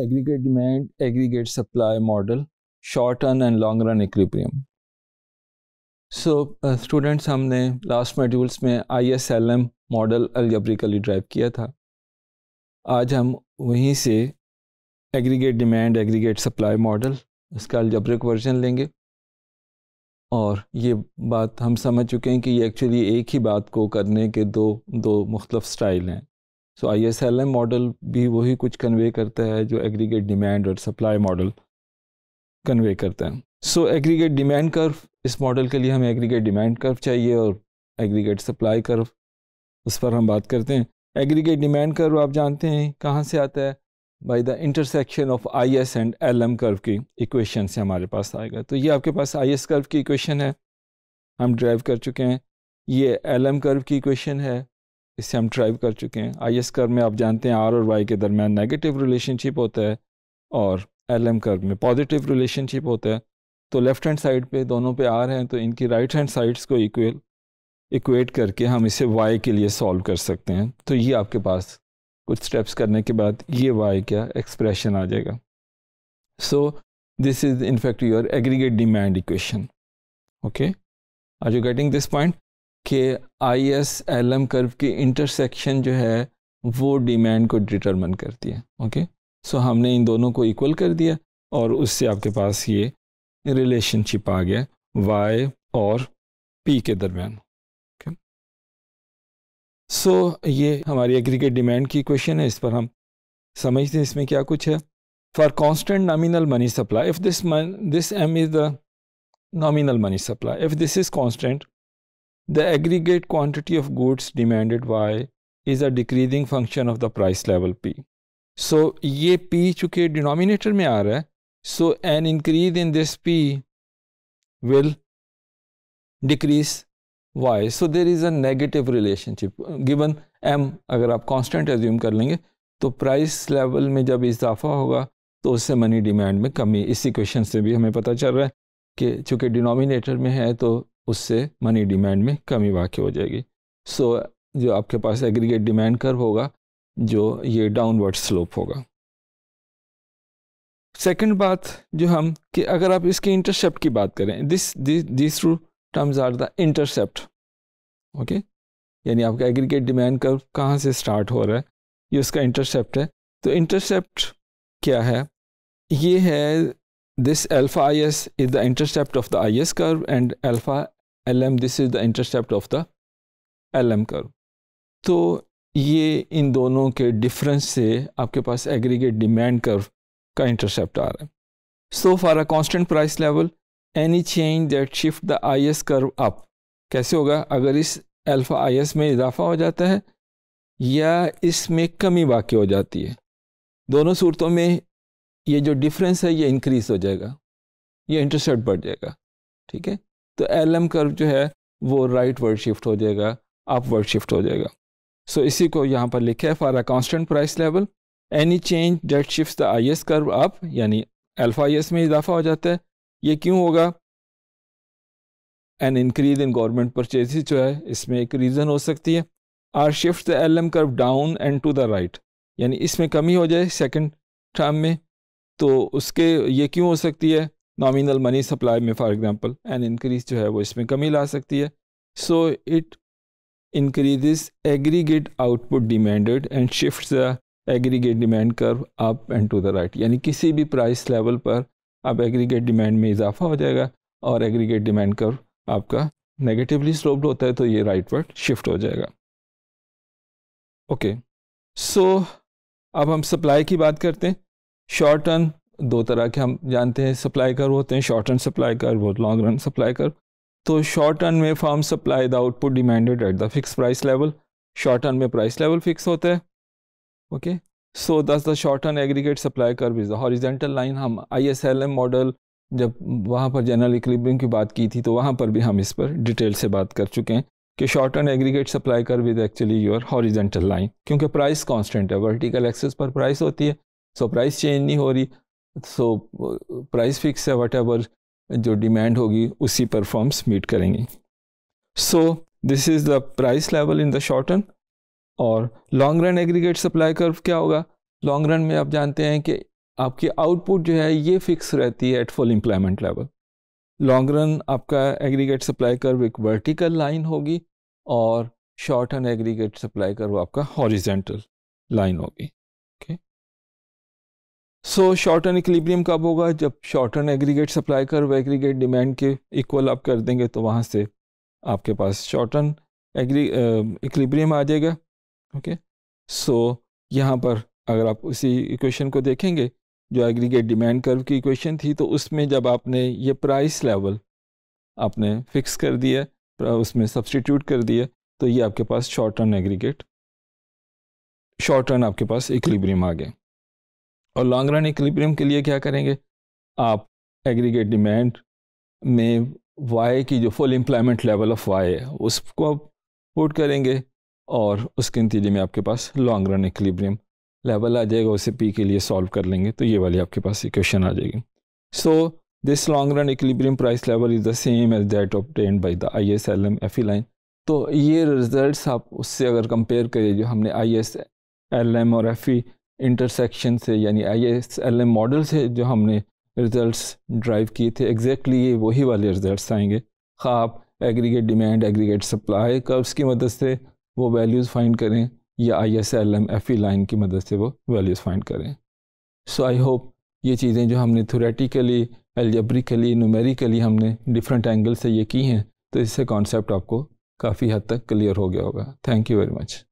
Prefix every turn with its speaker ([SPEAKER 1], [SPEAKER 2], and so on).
[SPEAKER 1] Aggregate demand aggregate supply model short run and long run equilibrium. So students uh, हमने last modules में I S L M model algebraically derive किया था आज हम वहीं से aggregate demand aggregate supply model इसका algebraic version लेंगे और ये बात हम समझ चुके हैं कि ये एक्चुअली एक ही बात को करने के दो दो मुख्तफ स्टाइल हैं so I S L M model भी वही कुछ कन्वे करता है जो एग्रीगेट डिमांड और सप्लाई मॉडल कन्वे करता है सो एग्रीगेट डिमांड कर्व इस मॉडल के लिए हमें एग्रीगेट डिमांड कर्व चाहिए और एग्रीगेट सप्लाई कर्व उस पर हम बात करते हैं एग्रीगेट डिमांड कर्व आप जानते हैं कहाँ से आता है by the intersection of I S and L M curve की इक्वेशन से हमारे पास आएगा तो ये आपके पास आई एस कर्व की इक्वेशन है हम ड्राइव कर चुके हैं ये एल एम कर्व की इक्वेशन है इसे हम ड्राइव कर चुके हैं आई एस कर में आप जानते हैं आर और वाई के दरमियान नेगेटिव रिलेशनशिप होता है और एल एम कर में पॉजिटिव रिलेशनशिप होता है तो लेफ्ट हैंड साइड पे दोनों पे आर हैं तो इनकी राइट हैंड साइड्स को इक्वल इक्वेट करके हम इसे वाई के लिए सॉल्व कर सकते हैं तो ये आपके पास कुछ स्टेप्स करने के बाद ये वाई क्या एक्सप्रेशन आ जाएगा so this is in fact your aggregate demand equation okay are you getting this point कि I S L M curve की इंटरसेक्शन जो है वो डिमांड को डिटरमिन करती है ओके सो हमने इन दोनों को इक्वल कर दिया और उससे आपके पास ये रिलेशनशिप आ गया वाई और पी के दरमियान ओके सो ये हमारी एग्रीगेट डिमांड की क्वेश्चन है इस पर हम समझते हैं इसमें क्या कुछ है for constant nominal money supply if this this M is the nominal money supply if this is constant The aggregate quantity of goods demanded Y is a decreasing function of the price level P. So ये P चूँकि denominator में आ रहा है so an increase in this P will decrease Y. So there is a negative relationship given M अगर आप constant assume कर लेंगे तो price level में जब इजाफा होगा तो उससे मनी डिमांड में कमी इस इक्वेशन से भी हमें पता चल रहा है कि चूँकि डिनोमिनेटर में है तो उससे मनी डिमांड में कमी वाक़ हो जाएगी सो so, जो आपके पास एग्रीगेट डिमांड कर्व होगा जो ये डाउनवर्ड स्लोप होगा सेकंड बात जो हम कि अगर आप इसके इंटरसेप्ट की बात करें this this through terms are the intercept okay यानी आपका एग्रीगेट डिमांड कर्व कहाँ से स्टार्ट हो रहा है ये उसका इंटरसेप्ट है तो इंटरसेप्ट क्या है ये है I S is the intercept of the I S curve and alpha L this is the intercept of the L curve तो ये इन दोनों के डिफरेंस से आपके पास एग्रीगेट डिमांड कर्व का इंटरसेप्ट आ रहा है so for a constant price level any change that shift the I S curve up कैसे होगा अगर इस अल्फ़ा आई एस में इजाफा हो जाता है या इसमें कमी बाकी हो जाती है दोनों सूरतों में ये जो डिफरेंस है ये इंक्रीज़ हो जाएगा ये इंटरसेप्ट बढ़ जाएगा ठीक है तो एल एम कर्व जो है वो राइट वर्ड शिफ्ट हो जाएगा अप वर्ड शिफ्ट हो जाएगा सो so, इसी को यहाँ पर लिखा है for a constant price level any change that shift the I S curve up यानी एल्फा आई एस में इजाफा हो जाता है ये क्यों होगा an increase in government purchase जो है इसमें एक रीज़न हो सकती है or shift the L M curve down and to the right यानी इसमें कमी हो जाए सेकेंड टर्म में तो उसके ये क्यों हो सकती है नॉमिनल मनी सप्लाई में फॉर एग्जांपल एन इंक्रीज जो है वो इसमें कमी ला सकती है so it increases aggregate output demanded and shift the aggregate demand curve up and to the right यानी किसी भी प्राइस लेवल पर अब एग्रीगेट डिमांड में इजाफा हो जाएगा और एग्रीगेट डिमांड कर्व आपका नेगेटिवली स्लोप्ड होता है तो ये राइट right शिफ्ट हो जाएगा ओके okay. सो so, अब हम सप्लाई की बात करते हैं शॉर्ट टर्म दो तरह के हम जानते हैं सप्लाई कर्व होते हैं शॉर्ट रन सप्लाई कर्व और लॉन्ग रन सप्लाई कर्व तो शॉर्ट रन में firm supply the output demanded at the fix price level short run में प्राइस लेवल फिक्स होता है okay so this the short run aggregate supply curve is the horizontal line हम I S L M model जब वहाँ पर general equilibrium की बात की थी तो वहाँ पर भी हम इस पर डिटेल से बात कर चुके हैं कि short run aggregate supply curve is actually your horizontal line क्योंकि प्राइस कॉन्स्टेंट है वर्टिकल एक्सेस पर प्राइस होती है सो प्राइस चेंज नहीं हो रही सो प्राइस फिक्स है वट एवर जो डिमांड होगी उसी पर फॉर्म्स मीट करेंगी so this is the price level in the short run और long run aggregate supply curve क्या होगा लॉन्ग रन में आप जानते हैं कि आपकी आउटपुट जो है ये फिक्स रहती है at full employment level long run आपका एग्रीगेट सप्लाई कर्व एक वर्टिकल लाइन होगी और short run aggregate supply curve आपका हॉरिजेंटल लाइन होगी okay okay? So short term equilibrium कब होगा जब शॉर्ट टर्न एग्रीगेट सप्लाई कर वो एग्रीगेट डिमांड के इक्वल आप कर देंगे तो वहाँ से आपके पास शॉर्ट टर्न एग्री इक्लिब्रियम आ जाएगा ओके सो यहाँ पर अगर आप उसी इक्वेशन को देखेंगे जो एग्रीगेट डिमांड कर्व की इक्वेशन थी तो उसमें जब आपने ये प्राइस लेवल आपने फिक्स कर दिया उसमें सब्सटीट्यूट कर दिया तो ये आपके पास short turn aggregate short turn आपके पास इक्लिब्रियम आ गया और लॉन्ग रन इक्विलिब्रियम के लिए क्या करेंगे आप एग्रीगेट डिमांड में वाई की जो full employment level of Y है उसको आप पुट करेंगे और उसके नतीजे में आपके पास लॉन्ग रन इक्विलिब्रियम लेवल आ जाएगा उसे पी के लिए सॉल्व कर लेंगे तो ये वाली आपके पास इक्वेशन आ जाएगी so this long run equilibrium price level is the same as that obtain by the I S L M F E line तो ये रिजल्ट्स आप उससे अगर कंपेयर करें जो हमने आई एस एल एम और एफ ई e इंटरसेक्शन से यानी I S L M model से जो हमने रिज़ल्ट्स ड्राइव किए थे एग्जैक्टली exactly ये वही वाले रिज़ल्ट्स आएंगे खा आप aggregate demand aggregate supply curves की मदद से वो वैल्यूज़ फाइंड करें या I S L M F E line की मदद से वो वैल्यूज़ फाइंड करें सो आई होप ये चीज़ें जो हमने थोरेटिकली एलजब्रिकली नुमेरिकली हमने डिफरेंट एंगल से ये की हैं तो इससे कॉन्सेप्ट आपको काफ़ी हद तक क्लियर हो गया होगा थैंक यू वेरी मच